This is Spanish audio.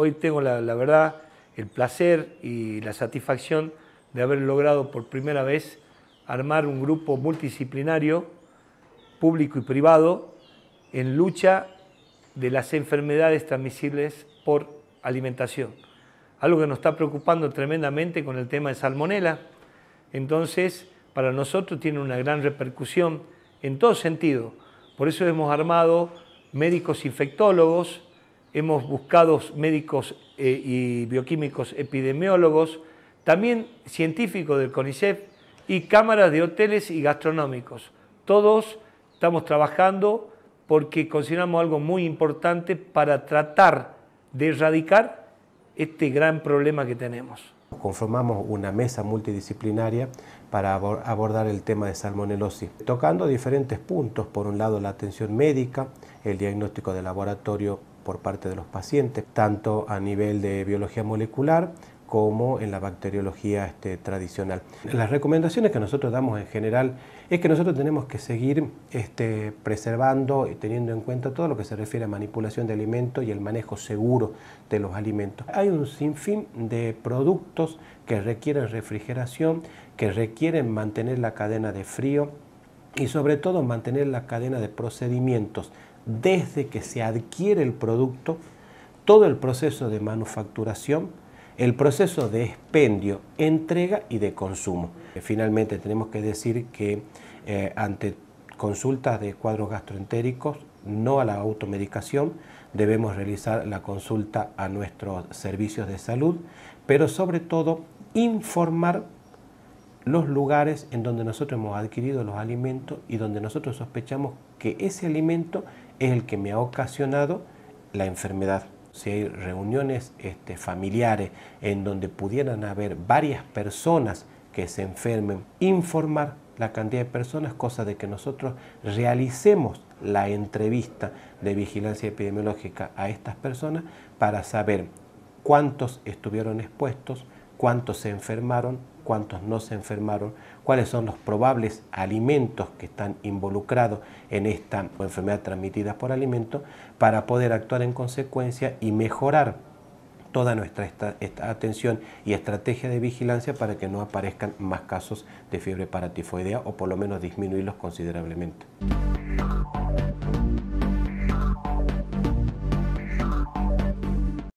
Hoy tengo la, verdad, el placer y la satisfacción de haber logrado por primera vez armar un grupo multidisciplinario, público y privado, en lucha de las enfermedades transmisibles por alimentación. Algo que nos está preocupando tremendamente con el tema de salmonela. Entonces, para nosotros tiene una gran repercusión en todo sentido. Por eso hemos armado médicos infectólogos, hemos buscado médicos eh, y bioquímicos epidemiólogos, también científicos del CONICEF y cámaras de hoteles y gastronómicos. Todos estamos trabajando porque consideramos algo muy importante para tratar de erradicar este gran problema que tenemos. Conformamos una mesa multidisciplinaria para abordar el tema de salmonelosis, tocando diferentes puntos, por un lado la atención médica, el diagnóstico de laboratorio por parte de los pacientes, tanto a nivel de biología molecular como en la bacteriología este, tradicional. Las recomendaciones que nosotros damos en general es que nosotros tenemos que seguir este, preservando y teniendo en cuenta todo lo que se refiere a manipulación de alimentos y el manejo seguro de los alimentos. Hay un sinfín de productos que requieren refrigeración, que requieren mantener la cadena de frío y sobre todo mantener la cadena de procedimientos desde que se adquiere el producto, todo el proceso de manufacturación, el proceso de expendio, entrega y de consumo. Eh, finalmente tenemos que decir que eh, ante consultas de cuadros gastroentéricos, no a la automedicación, debemos realizar la consulta a nuestros servicios de salud, pero sobre todo informar los lugares en donde nosotros hemos adquirido los alimentos y donde nosotros sospechamos que ese alimento es el que me ha ocasionado la enfermedad. Si hay reuniones este, familiares en donde pudieran haber varias personas que se enfermen, informar la cantidad de personas, cosa de que nosotros realicemos la entrevista de vigilancia epidemiológica a estas personas para saber cuántos estuvieron expuestos, cuántos se enfermaron, cuántos no se enfermaron, cuáles son los probables alimentos que están involucrados en esta enfermedad transmitida por alimentos, para poder actuar en consecuencia y mejorar toda nuestra atención y estrategia de vigilancia para que no aparezcan más casos de fiebre paratifoidea o por lo menos disminuirlos considerablemente.